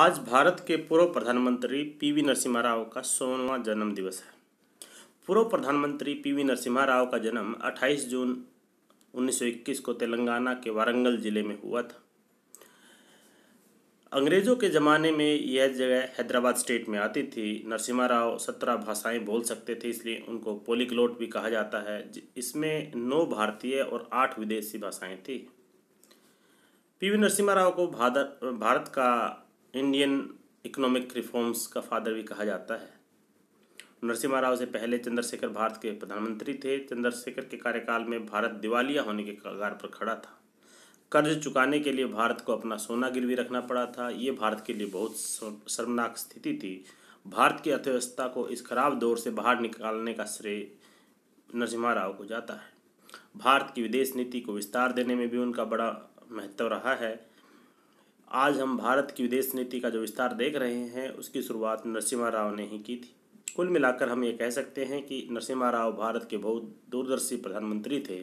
आज भारत के पूर्व प्रधानमंत्री पीवी नरसिम्हा राव का सोलवा जन्म दिवस है पूर्व प्रधानमंत्री पीवी नरसिम्हा राव का जन्म 28 जून 1921 को तेलंगाना के वारंगल जिले में हुआ था अंग्रेज़ों के ज़माने में यह जगह हैदराबाद स्टेट में आती थी नरसिम्हा राव सत्रह भाषाएं बोल सकते थे इसलिए उनको पोलिकलोट भी कहा जाता है इसमें नौ भारतीय और आठ विदेशी भाषाएं थी पीवी नरसिम्हा राव को भारत का इंडियन इकोनॉमिक रिफॉर्म्स का फादर भी कहा जाता है नरसिम्हा राव से पहले चंद्रशेखर भारत के प्रधानमंत्री थे चंद्रशेखर के कार्यकाल में भारत दिवालिया होने के कगार पर खड़ा था कर्ज चुकाने के लिए भारत को अपना सोना गिरवी रखना पड़ा था ये भारत के लिए बहुत शर्मनाक स्थिति थी भारत की अर्थव्यवस्था को इस खराब दौर से बाहर निकालने का श्रेय नरसिम्हा राव को जाता है भारत की विदेश नीति को विस्तार देने में भी उनका बड़ा महत्व रहा है आज हम भारत की विदेश नीति का जो विस्तार देख रहे हैं उसकी शुरुआत नरसिम्हा राव ने ही की थी कुल मिलाकर हम ये कह सकते हैं कि नरसिम्हा राव भारत के बहुत दूरदर्शी प्रधानमंत्री थे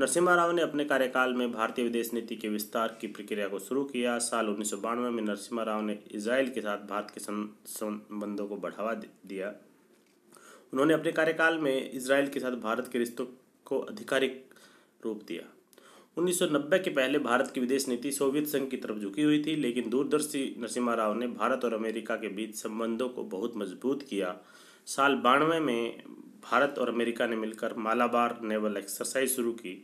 नरसिम्हा राव ने अपने कार्यकाल में भारतीय विदेश नीति के विस्तार की प्रक्रिया को शुरू किया साल उन्नीस में नरसिम्हा राव ने इसराइल के साथ भारत के संबंधों को बढ़ावा दिया उन्होंने अपने कार्यकाल में इसराइल के साथ भारत के रिश्तों को आधिकारिक रूप दिया 1990 के पहले भारत की विदेश नीति सोवियत संघ की तरफ झुकी हुई थी लेकिन दूरदर्शी नरसिम्हा राव ने भारत और अमेरिका के बीच संबंधों को बहुत मजबूत किया साल बानवे में भारत और अमेरिका ने मिलकर मालाबार नेवल एक्सरसाइज शुरू की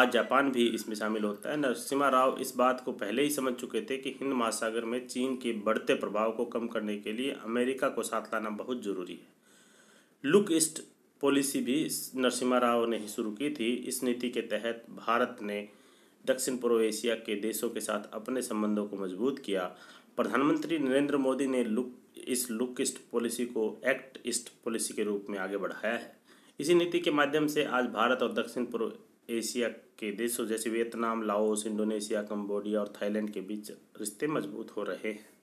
आज जापान भी इसमें शामिल होता है नरसिम्हा राव इस बात को पहले ही समझ चुके थे कि हिंद महासागर में चीन के बढ़ते प्रभाव को कम करने के लिए अमेरिका को साथ लाना बहुत ज़रूरी है लुक ईस्ट पॉलिसी भी नरसिम्हा राव ने ही शुरू की थी इस नीति के तहत भारत ने दक्षिण पूर्व एशिया के देशों के साथ अपने संबंधों को मजबूत किया प्रधानमंत्री नरेंद्र मोदी ने लुक इस लुक ईस्ट पॉलिसी को एक्ट ईस्ट पॉलिसी के रूप में आगे बढ़ाया है इसी नीति के माध्यम से आज भारत और दक्षिण पूर्व एशिया के देशों जैसे वियतनाम लाओस इंडोनेशिया कंबोडिया और थाईलैंड के बीच रिश्ते मजबूत हो रहे हैं